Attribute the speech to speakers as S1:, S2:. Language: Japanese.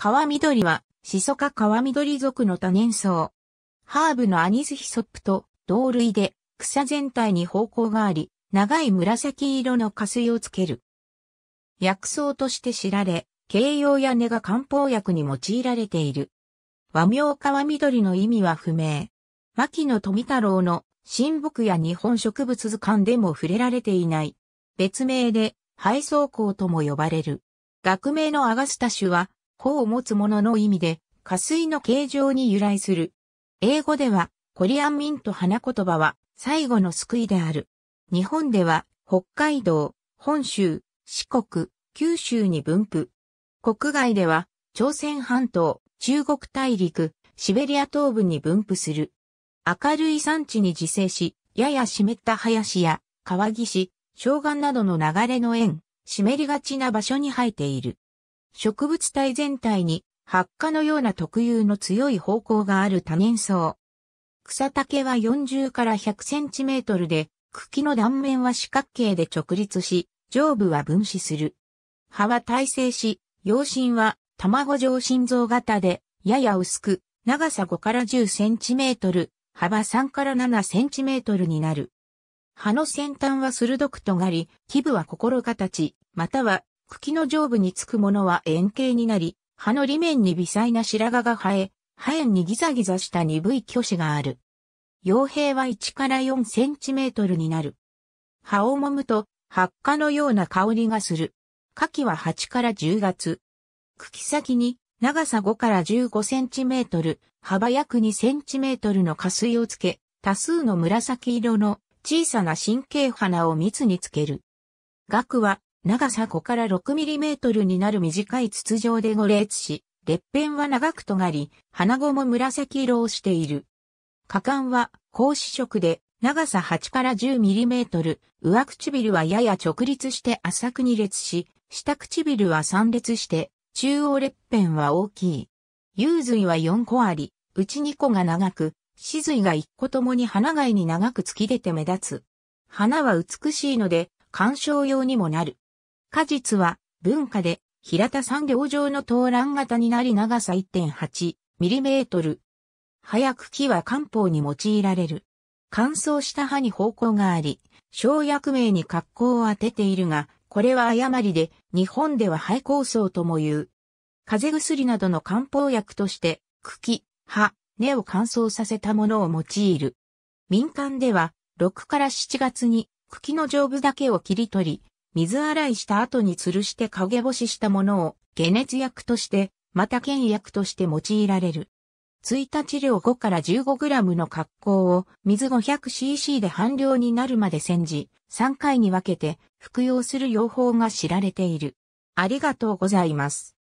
S1: 川緑は、シソ科川緑属の多年草。ハーブのアニスヒソップと同類で、草全体に方向があり、長い紫色の加水をつける。薬草として知られ、形容や根が漢方薬に用いられている。和名川緑の意味は不明。牧野富太郎の新木や日本植物図鑑でも触れられていない。別名で、配送工とも呼ばれる。学名のアガスタ種は、帆を持つものの意味で、下水の形状に由来する。英語では、コリアンミント花言葉は、最後の救いである。日本では、北海道、本州、四国、九州に分布。国外では、朝鮮半島、中国大陸、シベリア東部に分布する。明るい山地に自生し、やや湿った林や川岸、小岩などの流れの縁、湿りがちな場所に生えている。植物体全体に発火のような特有の強い方向がある多年草。草丈は40から100センチメートルで、茎の断面は四角形で直立し、上部は分子する。葉は耐性し、葉心は卵状心臓型で、やや薄く、長さ5から10センチメートル、幅3から7センチメートルになる。葉の先端は鋭く尖り、基部は心形、または茎の上部につくものは円形になり、葉の裏面に微細な白髪が生え、葉縁にギザギザした鈍い巨子がある。傭兵は1から4センチメートルになる。葉を揉むと、発火のような香りがする。夏季は8から10月。茎先に長さ5から15センチメートル、幅約2センチメートルの下水をつけ、多数の紫色の小さな神経花を密につける。額は長さ5から 6mm になる短い筒状で五列し、列片は長く尖り、花子も紫色をしている。果敢は、格子色で、長さ8から 10mm、上唇はやや直立して浅く2列し、下唇は3列して、中央列片は大きい。幽髄は4個あり、うち2個が長く、死髄が1個ともに花貝に長く突き出て目立つ。花は美しいので、鑑賞用にもなる。果実は文化で平田産業場の投卵型になり長さ1 8トル。早く木は漢方に用いられる。乾燥した葉に方向があり、生薬名に格好を当てているが、これは誤りで、日本では肺構想とも言う。風邪薬などの漢方薬として、茎、葉、根を乾燥させたものを用いる。民間では、6から7月に茎の上部だけを切り取り、水洗いした後に吊るして陰干ししたものを解熱薬として、また剣薬として用いられる。1日量5から 15g の格好を水 500cc で半量になるまで煎じ、3回に分けて服用する用法が知られている。ありがとうございます。